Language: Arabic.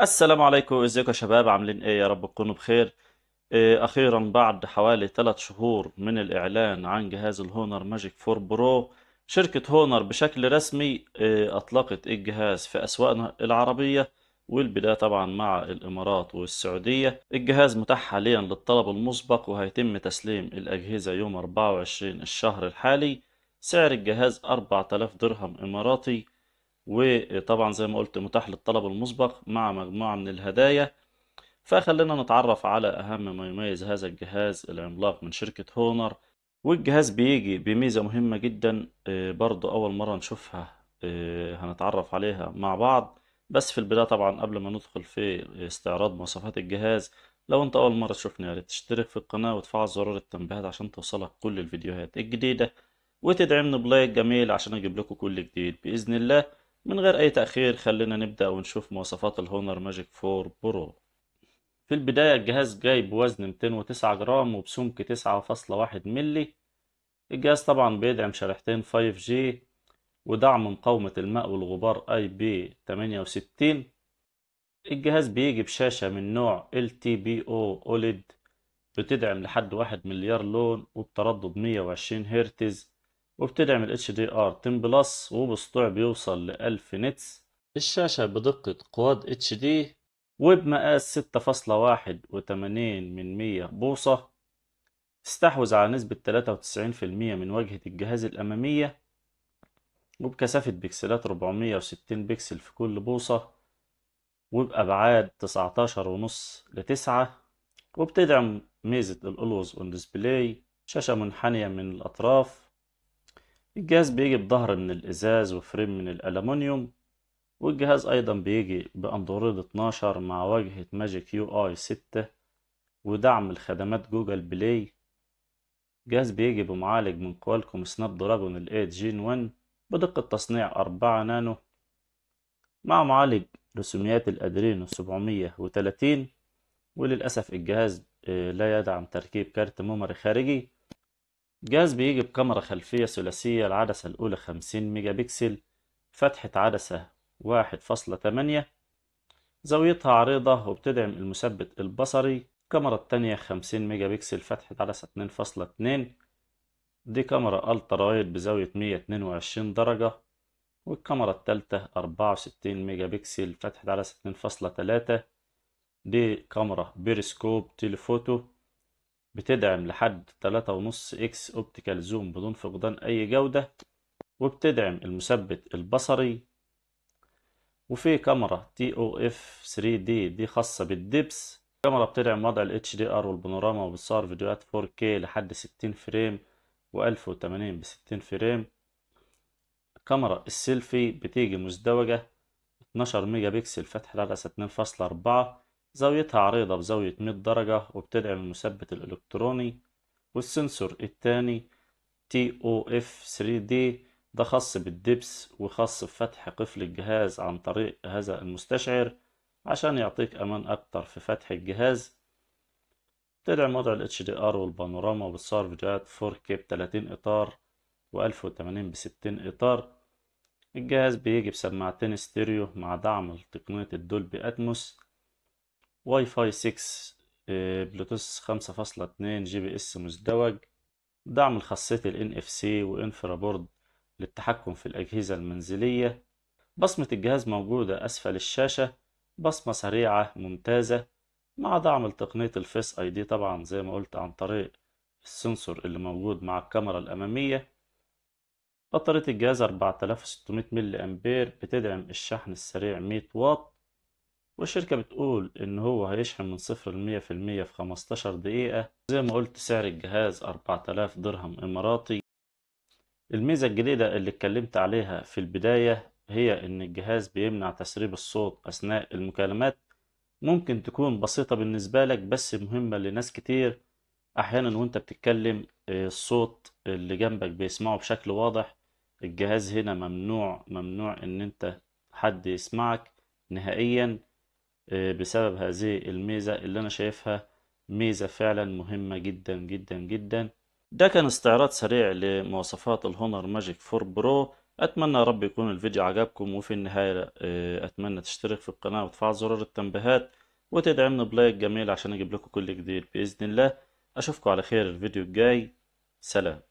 السلام عليكم ازيكم يا شباب عاملين ايه يا رب تكونوا بخير إيه اخيرا بعد حوالي 3 شهور من الاعلان عن جهاز الهونر ماجيك 4 برو شركة هونر بشكل رسمي إيه اطلقت الجهاز في اسواقنا العربية والبداية طبعا مع الامارات والسعودية الجهاز متاح حاليا للطلب المسبق وهيتم تسليم الاجهزة يوم 24 الشهر الحالي سعر الجهاز 4000 درهم اماراتي وطبعا زي ما قلت متاح للطلب المسبق مع مجموعة من الهدايا فخلينا نتعرف على أهم ما يميز هذا الجهاز العملاق من شركة هونر والجهاز بيجي بميزة مهمة جدا آه، برضو أول مرة نشوفها آه، هنتعرف عليها مع بعض بس في البداية طبعا قبل ما ندخل في استعراض مواصفات الجهاز لو انت أول مرة تشوفني ياريت تشترك في القناة وتفعل زرار التنبيهات عشان توصلك كل الفيديوهات الجديدة وتدعمني بلايك جميل عشان أجيب لكم كل جديد بإذن الله من غير أي تأخير خلينا نبدأ ونشوف مواصفات الهونر ماجيك 4 برو في البداية الجهاز جاي بوزن 209 جرام وبسمك 9.1 ملي الجهاز طبعا بيدعم شريحتين 5G ودعم مقاومة الماء والغبار اي بي 68 الجهاز بيجي بشاشة من نوع LTPO OLED بتدعم لحد واحد مليار لون وبتردد 120 هرتز وبتدعم ال HDR 10 بلس وبسطوع بيوصل ل 1000 نتس الشاشة بدقة كواد اتش دي وبمقاس 6.81 من 100 بوصة تستحوذ على نسبة 93% من واجهة الجهاز الأمامية وبكثافة بكسلات 460 بكسل في كل بوصة وبأبعاد 19.5 ل 9 وبتدعم ميزة الألوز اون ديسبلاي شاشة منحنية من الأطراف الجهاز بيجي بظهر من الإزاز وفريم من الالومنيوم والجهاز أيضا بيجي بأندرويد 12 مع واجهة ماجيك يو آي 6 ودعم الخدمات جوجل بلاي جهاز بيجي بمعالج من كوالكوم سناب دراجون ال 8 جين 1 بدقة تصنيع 4 نانو مع معالج رسوميات الأدرينو 730 وللأسف الجهاز آه، لا يدعم تركيب كارت ميموري خارجي الجهاز بيجي بكاميرا خلفية ثلاثية العدسة الأولى 50 ميجا بكسل فتحة عدسة 1.8 زاويتها عريضة وبتدعم المثبت البصري الكاميرا التانية 50 ميجا بكسل فتحة عدسة 2.2 دي كاميرا ألترا وايد بزاوية 122 درجة والكاميرا التالتة 64 ميجا بكسل فتحة عدسة 2.3 دي كاميرا بيريسكوب تيليفوتو بتدعم لحد 3.5 اكس اوبتيكال زوم بدون فقدان اي جودة وبتدعم المثبت البصري وفي كاميرا تي او اف 3 دي دي خاصة بالدبس كاميرا بتدعم وضع ال اتش دي ار والبانوراما وبتصور فيديوهات 4 كي لحد 60 فريم و1080 ب 60 فريم كاميرا السيلفي بتيجي مزدوجة 12 ميجا بكسل فتح لرسة 2.4 زاويتها عريضة بزاوية 100 درجة وبتدعم المثبت الإلكتروني والسنسور التاني TOF3D ده خاص بالدبس وخاص بفتح قفل الجهاز عن طريق هذا المستشعر عشان يعطيك أمان أكتر في فتح الجهاز تدعم وضع ال HDR والبانوراما وبتصور فيديوهات 4K ب 30 إطار و 1080 ب 60 إطار الجهاز بيجي بسماعتين ستيريو مع دعم لتقنية الدولبي أتموس واي فاي 6 آه، بلوتوث 5.2 جي بي اس مزدوج دعم لخاصية ال ان اف سي وإنفرا بورد للتحكم في الأجهزة المنزلية بصمة الجهاز موجودة أسفل الشاشة بصمة سريعة ممتازة مع دعم لتقنية الفيس اي دي طبعا زي ما قلت عن طريق السنسور اللي موجود مع الكاميرا الأمامية بطارية الجهاز 4600 ملي أمبير بتدعم الشحن السريع 100 واط والشركة بتقول إن هو هيشحن من صفر لمية في المية في خمستاشر دقيقة زي ما قلت سعر الجهاز أربعة آلاف درهم إماراتي الميزة الجديدة اللي اتكلمت عليها في البداية هي إن الجهاز بيمنع تسريب الصوت أثناء المكالمات ممكن تكون بسيطة بالنسبة لك بس مهمة لناس كتير أحيانا وأنت بتتكلم آه، الصوت اللي جنبك بيسمعه بشكل واضح الجهاز هنا ممنوع ممنوع إن أنت حد يسمعك نهائيا آه، بسبب هذه الميزة اللي أنا شايفها ميزة فعلا مهمة جدا جدا جدا ده كان استعراض سريع لمواصفات الهونر ماجيك 4 برو أتمنى يا رب يكون الفيديو عجبكم وفي النهاية آه، أتمنى تشترك في القناة وتفعل زرار التنبيهات وتدعمني بلايك جميل عشان أجيب لكم كل جديد بإذن الله أشوفكم على خير الفيديو الجاي سلام